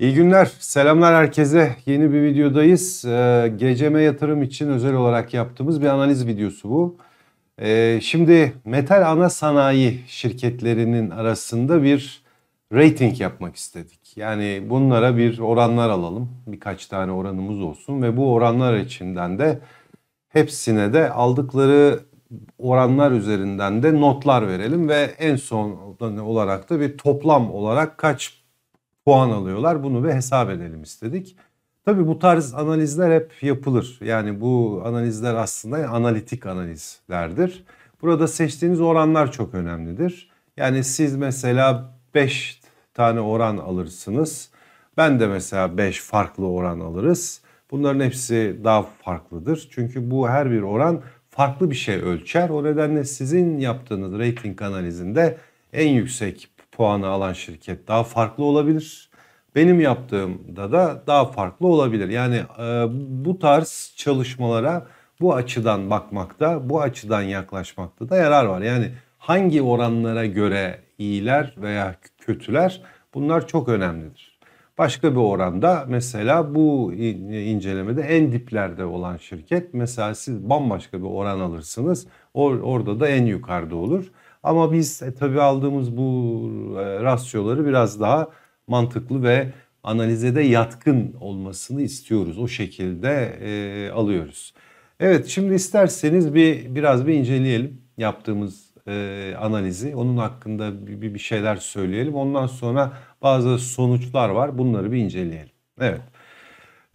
İyi günler, selamlar herkese. Yeni bir videodayız. Ee, GCM yatırım için özel olarak yaptığımız bir analiz videosu bu. Ee, şimdi metal ana sanayi şirketlerinin arasında bir rating yapmak istedik. Yani bunlara bir oranlar alalım. Birkaç tane oranımız olsun ve bu oranlar içinden de hepsine de aldıkları oranlar üzerinden de notlar verelim ve en son olarak da bir toplam olarak kaç puan alıyorlar. Bunu bir hesap edelim istedik. Tabii bu tarz analizler hep yapılır. Yani bu analizler aslında analitik analizlerdir. Burada seçtiğiniz oranlar çok önemlidir. Yani siz mesela 5 tane oran alırsınız. Ben de mesela 5 farklı oran alırız. Bunların hepsi daha farklıdır. Çünkü bu her bir oran farklı bir şey ölçer. O nedenle sizin yaptığınız rating analizinde en yüksek puanı alan şirket daha farklı olabilir. Benim yaptığımda da daha farklı olabilir. Yani e, bu tarz çalışmalara bu açıdan bakmakta, bu açıdan yaklaşmakta da yarar var. Yani hangi oranlara göre iyiler veya kötüler bunlar çok önemlidir. Başka bir oranda mesela bu incelemede en diplerde olan şirket mesela siz bambaşka bir oran alırsınız. Or orada da en yukarıda olur. Ama biz e, tabii aldığımız bu e, rasyoları biraz daha mantıklı ve analize de yatkın olmasını istiyoruz. O şekilde e, alıyoruz. Evet şimdi isterseniz bir biraz bir inceleyelim yaptığımız e, analizi. Onun hakkında bir, bir şeyler söyleyelim. Ondan sonra bazı sonuçlar var. Bunları bir inceleyelim. Evet.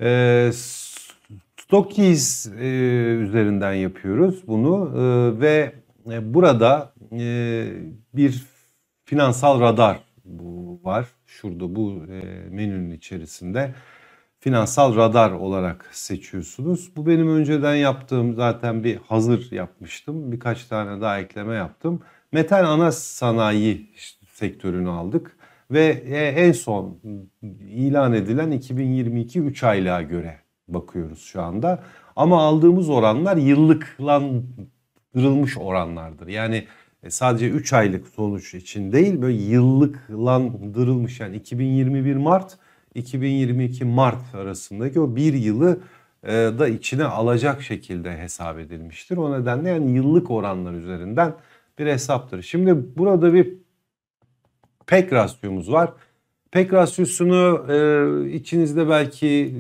E, Stokis e, üzerinden yapıyoruz bunu e, ve e, burada e, bir finansal radar var şurada bu e, menünün içerisinde finansal radar olarak seçiyorsunuz. Bu benim önceden yaptığım zaten bir hazır yapmıştım. Birkaç tane daha ekleme yaptım. Metal ana sanayi sektörünü aldık ve e, en son ilan edilen 2022 3 aylığa göre bakıyoruz şu anda. Ama aldığımız oranlar yıllıklandırılmış oranlardır. Yani e, sadece 3 aylık sonuç için değil böyle yıllıklandırılmış yani 2021 Mart 2022 Mart arasındaki o bir yılı e, da içine alacak şekilde hesap edilmiştir. O nedenle yani yıllık oranlar üzerinden bir hesaptır. Şimdi burada bir pek rasyomuz var. Pek rasyosunu e, içinizde belki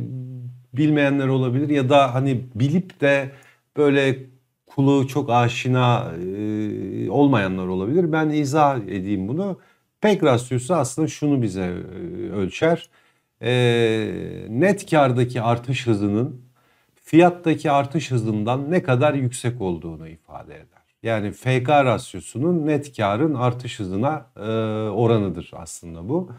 bilmeyenler olabilir ya da hani bilip de böyle kulu çok aşina e, olmayanlar olabilir. Ben izah edeyim bunu. Pek rasyosu aslında şunu bize ölçer. E, net kardaki artış hızının fiyattaki artış hızından ne kadar yüksek olduğunu ifade eder. Yani FK rasyosunun net karın artış hızına e, oranıdır aslında bu.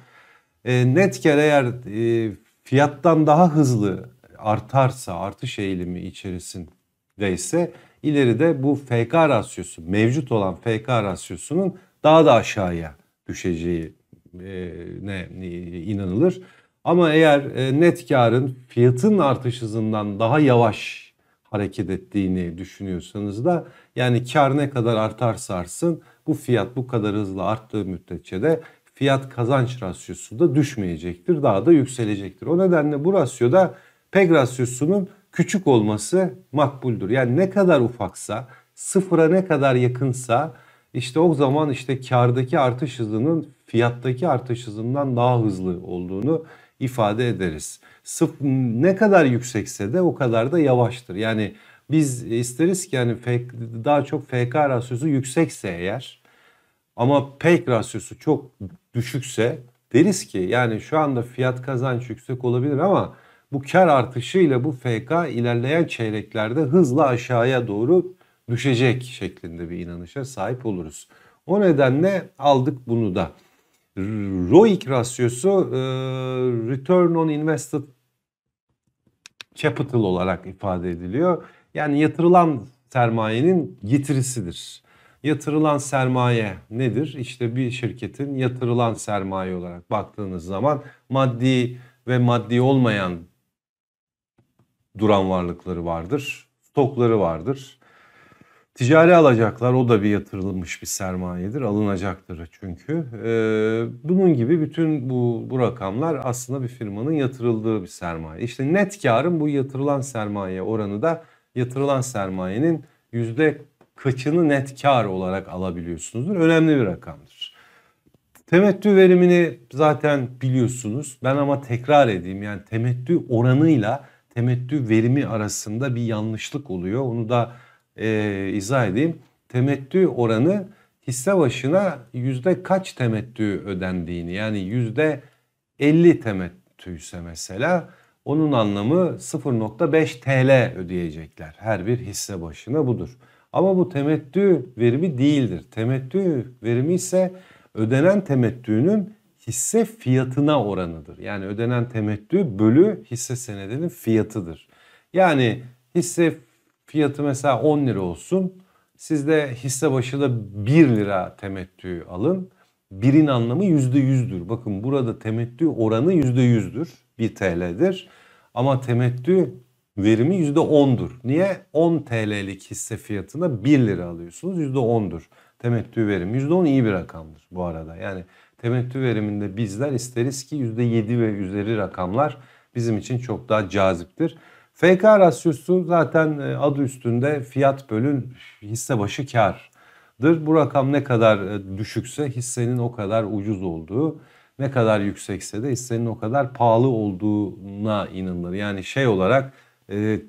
E, net kar eğer e, fiyattan daha hızlı artarsa, artış eğilimi içerisindeyse ileride bu FK rasyosu mevcut olan FK rasyosunun daha da aşağıya düşeceği ne e, inanılır. Ama eğer e, net karın fiyatın artış hızından daha yavaş hareket ettiğini düşünüyorsanız da yani kar ne kadar artarsa artsın bu fiyat bu kadar hızlı arttığı müddetçe de fiyat kazanç rasyosu da düşmeyecektir. Daha da yükselecektir. O nedenle bu rasyoda PEG rasyosunun küçük olması makbuldür. Yani ne kadar ufaksa sıfıra ne kadar yakınsa işte o zaman işte kardaki artış hızının fiyattaki artış hızından daha hızlı olduğunu ifade ederiz. Sıf ne kadar yüksekse de o kadar da yavaştır. Yani biz isteriz ki yani daha çok FK rasyosu yüksekse eğer ama PEK rasyosu çok düşükse deriz ki yani şu anda fiyat kazanç yüksek olabilir ama bu kar artışıyla bu FK ilerleyen çeyreklerde hızla aşağıya doğru düşecek şeklinde bir inanışa sahip oluruz. O nedenle aldık bunu da. ROIC rasyosu e, Return on Invested Capital olarak ifade ediliyor. Yani yatırılan sermayenin getirisidir. Yatırılan sermaye nedir? İşte bir şirketin yatırılan sermaye olarak baktığınız zaman maddi ve maddi olmayan duran varlıkları vardır. Stokları vardır. Ticari alacaklar o da bir yatırılmış bir sermayedir. Alınacaktır çünkü. Ee, bunun gibi bütün bu, bu rakamlar aslında bir firmanın yatırıldığı bir sermaye. İşte net karın bu yatırılan sermaye oranı da yatırılan sermayenin yüzde kaçını net kar olarak alabiliyorsunuzdur. Önemli bir rakamdır. Temettü verimini zaten biliyorsunuz. Ben ama tekrar edeyim yani temettü oranıyla temettü verimi arasında bir yanlışlık oluyor. Onu da e, izah edeyim. Temettü oranı hisse başına yüzde kaç temettü ödendiğini yani yüzde 50 ise mesela onun anlamı 0.5 TL ödeyecekler her bir hisse başına budur. Ama bu temettü verimi değildir. Temettü verimi ise ödenen temettüğünün hisse fiyatına oranıdır. Yani ödenen temettü bölü hisse senedinin fiyatıdır. Yani hisse fiyatı mesela 10 lira olsun. Siz de hisse başı da 1 lira temettü alın. Birin anlamı %100'dür. Bakın burada temettü oranı %100'dür. 1 TL'dir. Ama temettü verimi %10'dur. Niye? 10 TL'lik hisse fiyatına 1 lira alıyorsunuz %10'dur. Temettü verimi %10 iyi bir rakamdır bu arada. Yani temettü veriminde bizler isteriz ki %7 ve üzeri rakamlar bizim için çok daha caziptir. FK rasyosu zaten e, adı üstünde fiyat bölü hisse başı kardır. Bu rakam ne kadar e, düşükse hissenin o kadar ucuz olduğu, ne kadar yüksekse de hissenin o kadar pahalı olduğuna inanılır. Yani şey olarak e,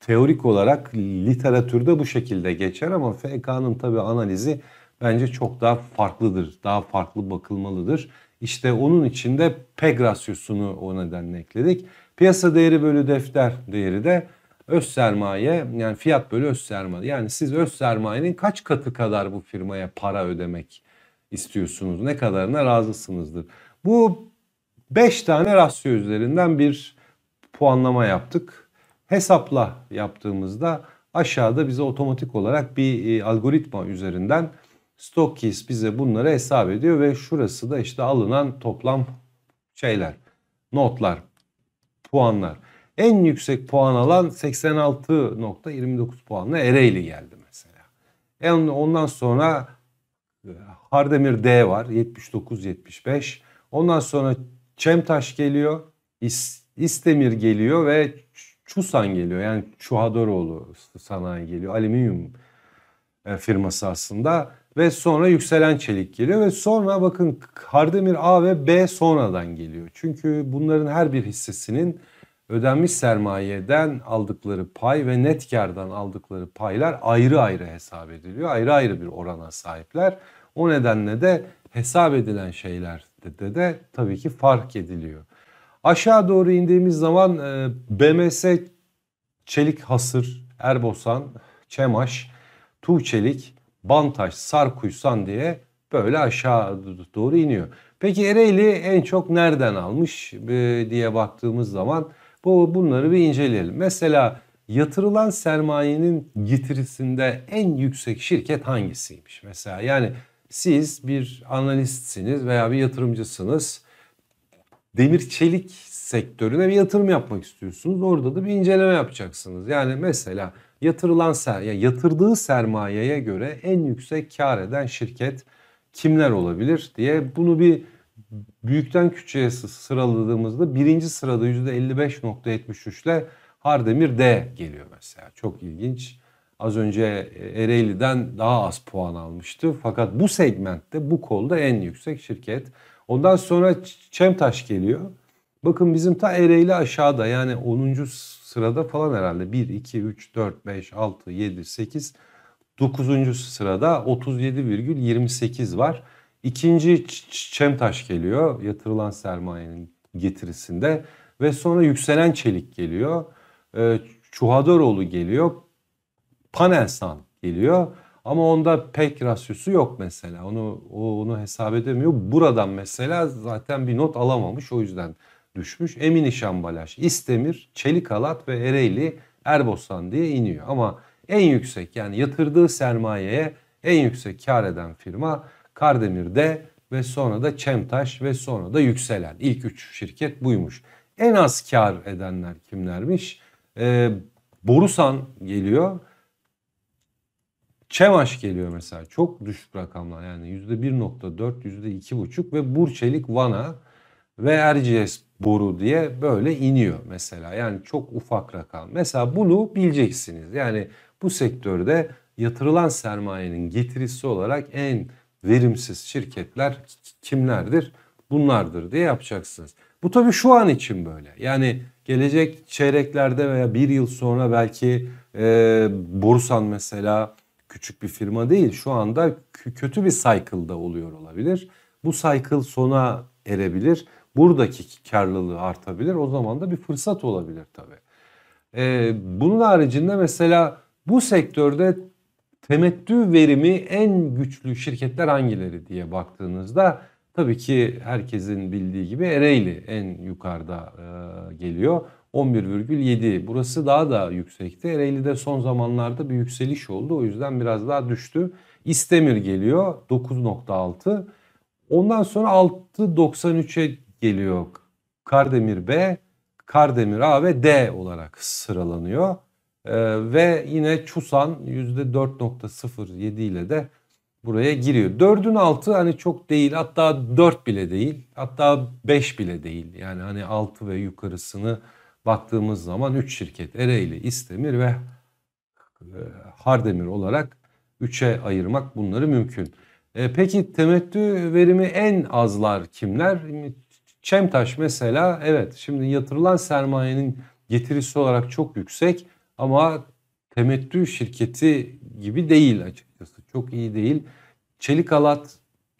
teorik olarak literatürde bu şekilde geçer ama FK'nın tabi analizi bence çok daha farklıdır. Daha farklı bakılmalıdır. İşte onun için de PEG rasyosunu o nedenle ekledik. Piyasa değeri bölü defter değeri de öz sermaye yani fiyat bölü öz sermaye. Yani siz öz sermayenin kaç katı kadar bu firmaya para ödemek istiyorsunuz? Ne kadarına razısınızdır? Bu 5 tane rasyo üzerinden bir puanlama yaptık. Hesapla yaptığımızda aşağıda bize otomatik olarak bir e, algoritma üzerinden Stokis bize bunları hesap ediyor ve şurası da işte alınan toplam şeyler, notlar, puanlar. En yüksek puan alan 86.29 puanla Ereğli geldi mesela. Yani ondan sonra e, Hardemir D var 79-75. Ondan sonra Çemtaş geliyor, İstemir geliyor ve Çusan geliyor. Yani Çuhadoroğlu sanayi geliyor. Alüminyum e, firması aslında ve sonra yükselen çelik geliyor ve sonra bakın Kardemir A ve B sonradan geliyor. Çünkü bunların her bir hissesinin ödenmiş sermayeden aldıkları pay ve net kardan aldıkları paylar ayrı ayrı hesap ediliyor. Ayrı ayrı bir orana sahipler. O nedenle de hesap edilen şeyler de, de tabii ki fark ediliyor. Aşağı doğru indiğimiz zaman e, BMS Çelik Hasır, Erbosan, Çemaş, Tuğ Çelik Bantaş, Sarkuysan diye böyle aşağı doğru iniyor. Peki Ereğli en çok nereden almış e, diye baktığımız zaman bu bunları bir inceleyelim. Mesela yatırılan sermayenin getirisinde en yüksek şirket hangisiymiş? Mesela yani siz bir analistsiniz veya bir yatırımcısınız. Demir çelik sektörüne bir yatırım yapmak istiyorsunuz. Orada da bir inceleme yapacaksınız. Yani mesela yatırılan ser sermaye, yatırdığı sermayeye göre en yüksek kar eden şirket kimler olabilir diye bunu bir büyükten küçüğe sıraladığımızda birinci sırada %55.73 ile Hardemir D geliyor mesela. Çok ilginç. Az önce e, Ereğli'den daha az puan almıştı. Fakat bu segmentte bu kolda en yüksek şirket. Ondan sonra Çemtaş geliyor. Bakın bizim ta Ereğli aşağıda yani 10 sırada falan herhalde. 1, 2, 3, 4, 5, 6, 7, 8. 9. sırada 37,28 var. İkinci Çemtaş geliyor yatırılan sermayenin getirisinde ve sonra yükselen çelik geliyor. Ee, Çuhadoğlu geliyor. Panelsan geliyor. Ama onda pek rasyosu yok mesela. Onu onu hesap edemiyor. Buradan mesela zaten bir not alamamış. O yüzden düşmüş. Emini Şambalaş, İstemir, Çelikalat ve Ereğli Erbostan diye iniyor. Ama en yüksek yani yatırdığı sermayeye en yüksek kar eden firma Kardemir'de ve sonra da Çemtaş ve sonra da Yükselen. ilk üç şirket buymuş. En az kar edenler kimlermiş? Ee, Borusan geliyor. Çemaş geliyor mesela çok düşük rakamlar yani %1.4, %2.5 ve Burçelik Vana ve Erciyes boru diye böyle iniyor mesela. Yani çok ufak rakam. Mesela bunu bileceksiniz. Yani bu sektörde yatırılan sermayenin getirisi olarak en verimsiz şirketler kimlerdir? Bunlardır diye yapacaksınız. Bu tabii şu an için böyle. Yani gelecek çeyreklerde veya bir yıl sonra belki e, Borusan mesela küçük bir firma değil. Şu anda kötü bir cycle'da oluyor olabilir. Bu cycle sona erebilir buradaki karlılığı artabilir. O zaman da bir fırsat olabilir tabii. Ee, bunun haricinde mesela bu sektörde temettü verimi en güçlü şirketler hangileri diye baktığınızda tabii ki herkesin bildiği gibi Ereğli en yukarıda e, geliyor. 11,7 burası daha da yüksekti. Ereğli'de son zamanlarda bir yükseliş oldu. O yüzden biraz daha düştü. İstemir geliyor 9.6. Ondan sonra 6.93'e geliyor. Kardemir B, Kardemir A ve D olarak sıralanıyor. Ee, ve yine Çusan %4.07 ile de buraya giriyor. 4'ün altı hani çok değil hatta 4 bile değil hatta 5 bile değil. Yani hani 6 ve yukarısını baktığımız zaman 3 şirket Ereğli, İstemir ve e, Hardemir olarak 3'e ayırmak bunları mümkün. E, peki temettü verimi en azlar kimler? Çemtaş mesela evet şimdi yatırılan sermayenin getirisi olarak çok yüksek ama temettü şirketi gibi değil açıkçası. Çok iyi değil. Çelik Alat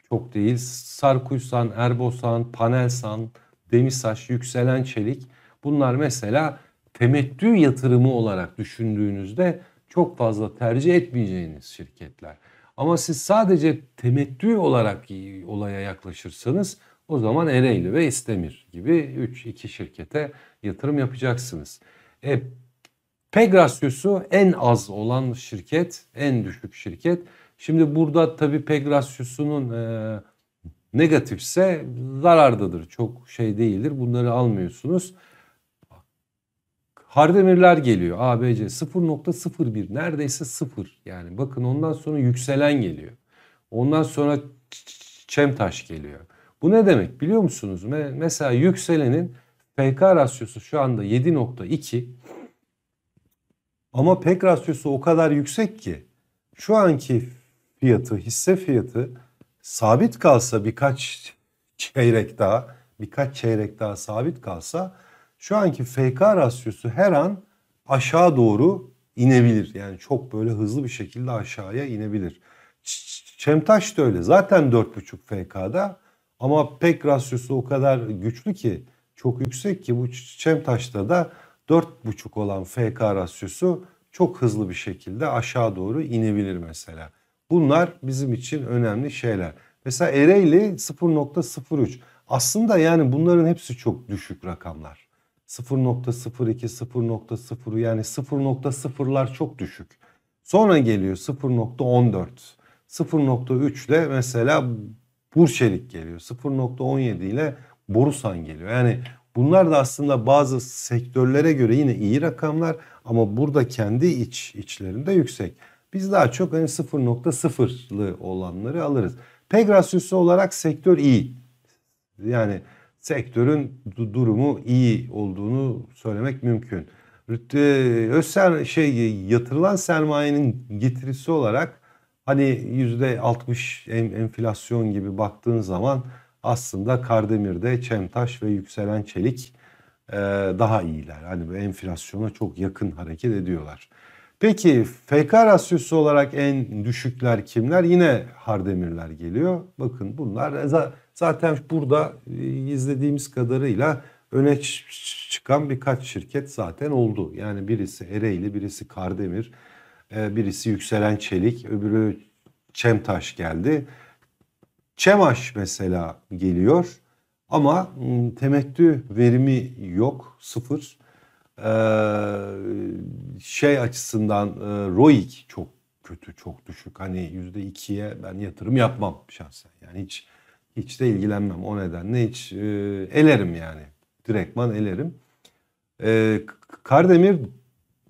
çok değil. Sarkuysan, Erbosan, Panelsan, Demirsaç, Yükselen Çelik bunlar mesela temettü yatırımı olarak düşündüğünüzde çok fazla tercih etmeyeceğiniz şirketler. Ama siz sadece temettü olarak olaya yaklaşırsanız o zaman Ereğli ve İstemir gibi 3 iki şirkete yatırım yapacaksınız. E, Pegrasyos'u en az olan şirket, en düşük şirket. Şimdi burada tabii Pegrasyos'unun e, negatifse zarardadır. Çok şey değildir. Bunları almıyorsunuz. Hardemirler geliyor ABC 0.01 neredeyse 0 yani bakın ondan sonra yükselen geliyor. Ondan sonra Çemtaş geliyor. Bu ne demek biliyor musunuz? Mesela yükselenin PK rasyosu şu anda 7.2 ama PEK rasyosu o kadar yüksek ki şu anki fiyatı, hisse fiyatı sabit kalsa birkaç çeyrek daha, birkaç çeyrek daha sabit kalsa şu anki FK rasyosu her an aşağı doğru inebilir. Yani çok böyle hızlı bir şekilde aşağıya inebilir. Çemtaş da öyle. Zaten 4.5 FK'da ama pek rasyosu o kadar güçlü ki çok yüksek ki bu Çemtaş'ta da 4,5 olan FK rasyosu çok hızlı bir şekilde aşağı doğru inebilir mesela. Bunlar bizim için önemli şeyler. Mesela Ereğli 0.03. Aslında yani bunların hepsi çok düşük rakamlar. 0.02, 0.0 yani 0.0'lar çok düşük. Sonra geliyor 0.14, 0.3 ile mesela Burçelik geliyor. 0.17 ile Borusan geliyor. Yani bunlar da aslında bazı sektörlere göre yine iyi rakamlar ama burada kendi iç içlerinde yüksek. Biz daha çok hani 0.0'lı olanları alırız. Pegasus olarak sektör iyi. Yani sektörün durumu iyi olduğunu söylemek mümkün. özel şey yatırılan sermayenin getirisi olarak Hani yüzde %60 enflasyon gibi baktığın zaman aslında Kardemir'de Çemtaş ve Yükselen Çelik e, daha iyiler. Hani bu enflasyona çok yakın hareket ediyorlar. Peki FK rasyosu olarak en düşükler kimler? Yine Hardemirler geliyor. Bakın bunlar zaten burada e, izlediğimiz kadarıyla öne çıkan birkaç şirket zaten oldu. Yani birisi Ereğli, birisi Kardemir, ee, birisi yükselen çelik, öbürü çemtaş geldi. Çemaş mesela geliyor ama hmm, temettü verimi yok, sıfır. Ee, şey açısından e, ROIC çok kötü, çok düşük. Hani yüzde ikiye ben yatırım yapmam şahsen. Yani hiç hiç de ilgilenmem o nedenle hiç e, elerim yani. Direktman elerim. E, Kardemir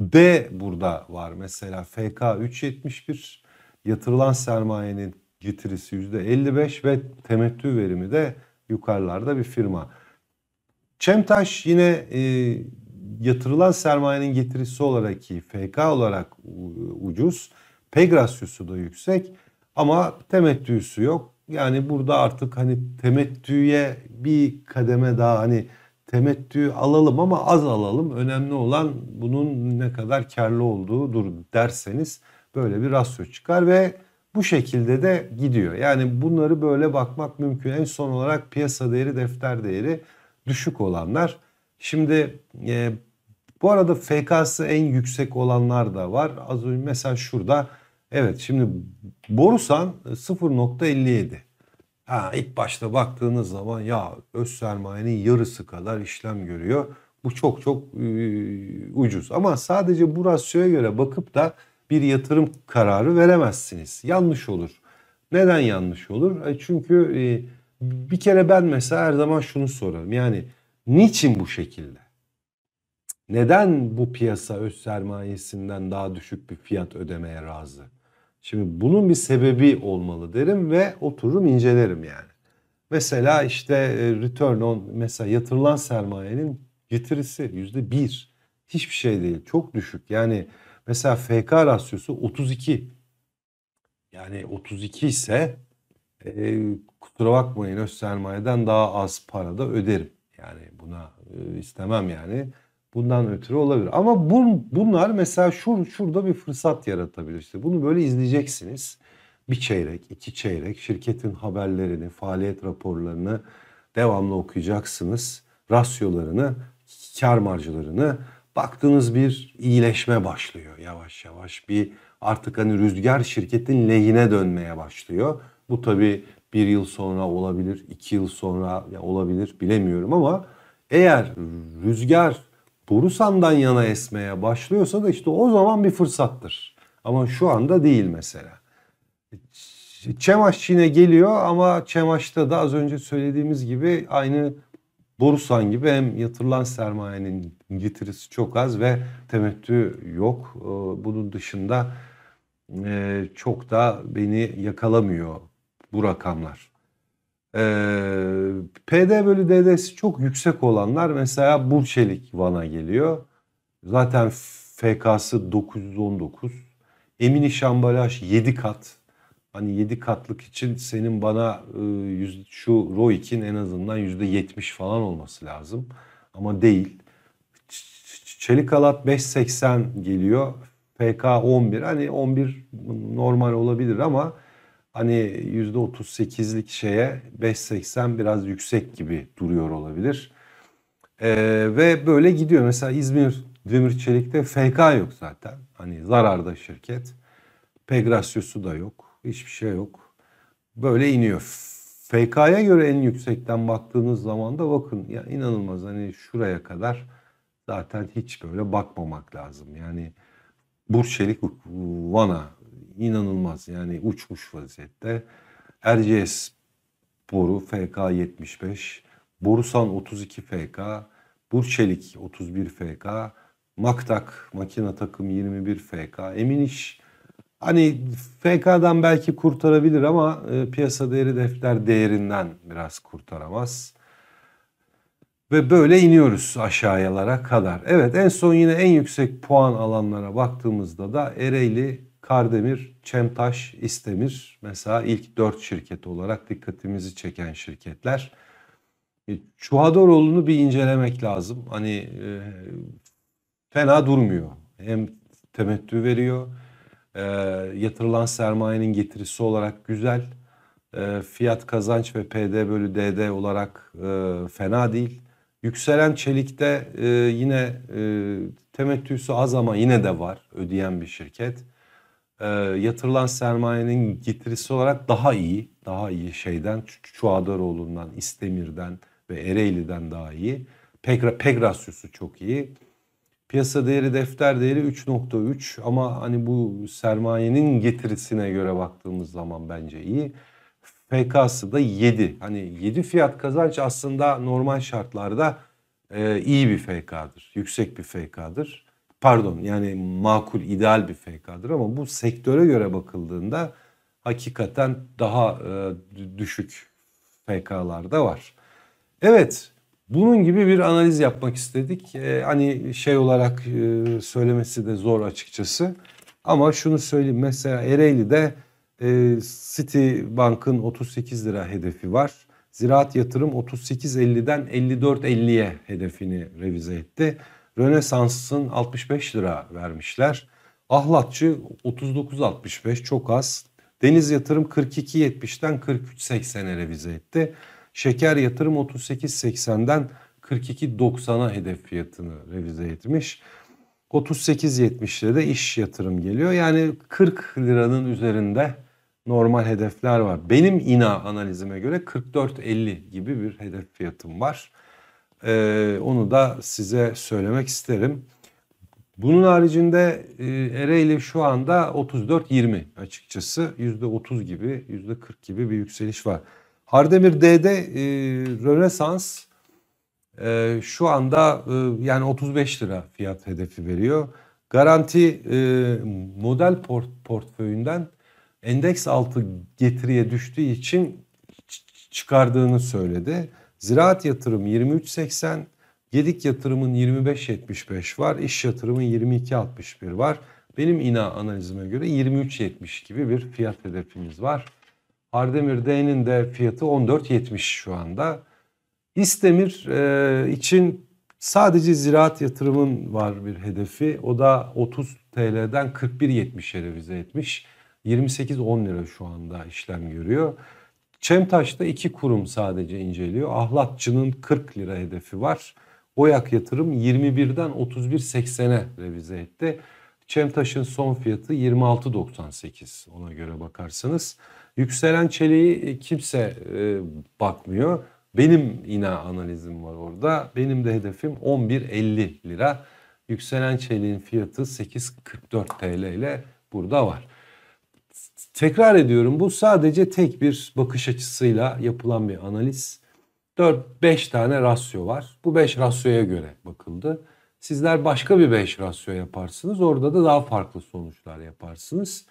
D burada var. Mesela FK 3.71 yatırılan sermayenin getirisi yüzde %55 ve temettü verimi de yukarılarda bir firma. Çemtaş yine e, yatırılan sermayenin getirisi olarak ki FK olarak ucuz. PEG da yüksek ama temettüsü yok. Yani burada artık hani temettüye bir kademe daha hani temettü alalım ama az alalım. Önemli olan bunun ne kadar karlı olduğu dur derseniz böyle bir rasyo çıkar ve bu şekilde de gidiyor. Yani bunları böyle bakmak mümkün. En son olarak piyasa değeri, defter değeri düşük olanlar. Şimdi e, bu arada FK'sı en yüksek olanlar da var. Az önce mesela şurada evet şimdi Borusan 0.57 Ha, ilk başta baktığınız zaman ya öz sermayenin yarısı kadar işlem görüyor. Bu çok çok e, ucuz. Ama sadece bu rasyoya göre bakıp da bir yatırım kararı veremezsiniz. Yanlış olur. Neden yanlış olur? E çünkü e, bir kere ben mesela her zaman şunu sorarım. Yani niçin bu şekilde? Neden bu piyasa öz sermayesinden daha düşük bir fiyat ödemeye razı? Şimdi bunun bir sebebi olmalı derim ve otururum incelerim yani. Mesela işte e, return on mesela yatırılan sermayenin getirisi yüzde bir. Hiçbir şey değil. Çok düşük. Yani mesela FK rasyosu 32. Yani 32 ise e, kusura bakmayın öz sermayeden daha az parada öderim. Yani buna e, istemem yani. Bundan ötürü olabilir. Ama bu, bunlar mesela şur, şurada bir fırsat yaratabilir. İşte bunu böyle izleyeceksiniz. Bir çeyrek, iki çeyrek şirketin haberlerini, faaliyet raporlarını devamlı okuyacaksınız. Rasyolarını, kar marjlarını baktığınız bir iyileşme başlıyor yavaş yavaş. Bir artık hani rüzgar şirketin lehine dönmeye başlıyor. Bu tabii bir yıl sonra olabilir, iki yıl sonra olabilir bilemiyorum ama eğer rüzgar Borusan'dan yana esmeye başlıyorsa da işte o zaman bir fırsattır. Ama şu anda değil mesela. Çemaş Çin'e geliyor ama Çemaş'ta da az önce söylediğimiz gibi aynı Borusan gibi hem yatırılan sermayenin getirisi çok az ve temettü yok. Ee, bunun dışında e, çok da beni yakalamıyor bu rakamlar. Ee, PD bölü DD'si çok yüksek olanlar mesela Burçelik Van'a geliyor. Zaten FK'sı 919. Emini şambalaş 7 kat. Hani 7 katlık için senin bana e, şu ROIC'in en azından %70 falan olması lazım. Ama değil. Çelik Alat 5.80 geliyor. PK 11. Hani 11 normal olabilir ama hani %38'lik şeye 5.80 biraz yüksek gibi duruyor olabilir. Ee, ve böyle gidiyor. Mesela İzmir Demir Çelik'te FK yok zaten. Hani zararda şirket. PEG da yok. Hiçbir şey yok. Böyle iniyor. FK'ya göre en yüksekten baktığınız zaman da bakın ya inanılmaz hani şuraya kadar zaten hiç böyle bakmamak lazım. Yani Burçelik Vana inanılmaz yani uçmuş vaziyette. Erciyes boru FK75, Borusan 32 FK, Burçelik 31 FK, Maktak makina takım 21 FK, Eminiş hani FK'dan belki kurtarabilir ama e, piyasa değeri defter değerinden biraz kurtaramaz. Ve böyle iniyoruz aşağılara kadar. Evet en son yine en yüksek puan alanlara baktığımızda da Ereğli Kardemir, Çemtaş, İstemir mesela ilk dört şirket olarak dikkatimizi çeken şirketler. E, Çuhadaroğlu'nu bir incelemek lazım. Hani e, fena durmuyor. Hem temettü veriyor, e, yatırılan sermayenin getirisi olarak güzel, e, fiyat kazanç ve PD bölü DD olarak e, fena değil. Yükselen çelikte e, yine e, temettüsü az ama yine de var ödeyen bir şirket e, yatırılan sermayenin getirisi olarak daha iyi. Daha iyi şeyden Çuadaroğlu'ndan, İstemir'den ve Ereğli'den daha iyi. pek rasyosu çok iyi. Piyasa değeri defter değeri 3.3 ama hani bu sermayenin getirisine göre baktığımız zaman bence iyi. FK'sı da 7. Hani 7 fiyat kazanç aslında normal şartlarda e, iyi bir FK'dır. Yüksek bir FK'dır pardon yani makul ideal bir FK'dır ama bu sektöre göre bakıldığında hakikaten daha e, düşük FK'lar da var. Evet bunun gibi bir analiz yapmak istedik. E, hani şey olarak e, söylemesi de zor açıkçası. Ama şunu söyleyeyim mesela Ereğli'de e, Citibank'ın 38 lira hedefi var. Ziraat yatırım 38.50'den 54.50'ye hedefini revize etti. Rönesans'ın 65 lira vermişler. Ahlatçı 39.65 çok az. Deniz Yatırım 42.70'den 43.80'e revize etti. Şeker Yatırım 38.80'den 42.90'a hedef fiyatını revize etmiş. 38.70'de de iş yatırım geliyor. Yani 40 liranın üzerinde normal hedefler var. Benim ina analizime göre 44.50 gibi bir hedef fiyatım var. Ee, onu da size söylemek isterim. Bunun haricinde e, Ereğli şu anda 34-20 açıkçası. %30 gibi, %40 gibi bir yükseliş var. Hardemir D'de e, Rönesans e, şu anda e, yani 35 lira fiyat hedefi veriyor. Garanti e, model port, portföyünden endeks altı getiriye düştüğü için çıkardığını söyledi. Ziraat yatırım 23.80, Gedik yatırımın 25.75 var, iş yatırımın 22.61 var. Benim ina analizime göre 23.70 gibi bir fiyat hedefimiz var. Ardemir D'nin de fiyatı 14.70 şu anda. İstemir e, için sadece ziraat yatırımın var bir hedefi. O da 30 TL'den 41.70'e revize etmiş. 28.10 lira şu anda işlem görüyor. Çemtaş'ta iki kurum sadece inceliyor. Ahlatçı'nın 40 lira hedefi var. Oyak Yatırım 21'den 31.80'e revize etti. Çemtaş'ın son fiyatı 26.98 ona göre bakarsanız. Yükselen çeliği e, kimse e, bakmıyor. Benim yine analizim var orada. Benim de hedefim 11.50 lira. Yükselen çeliğin fiyatı 8.44 TL ile burada var. Tekrar ediyorum bu sadece tek bir bakış açısıyla yapılan bir analiz. 4-5 tane rasyo var. Bu 5 rasyoya göre bakıldı. Sizler başka bir 5 rasyo yaparsınız. Orada da daha farklı sonuçlar yaparsınız.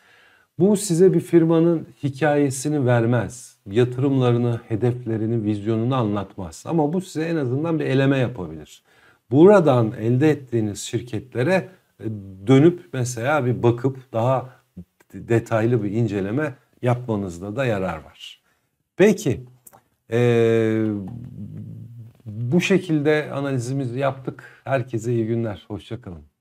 Bu size bir firmanın hikayesini vermez. Yatırımlarını, hedeflerini, vizyonunu anlatmaz. Ama bu size en azından bir eleme yapabilir. Buradan elde ettiğiniz şirketlere e, dönüp mesela bir bakıp daha detaylı bir inceleme yapmanızda da yarar var. Peki ee, bu şekilde analizimizi yaptık. Herkese iyi günler. Hoşçakalın.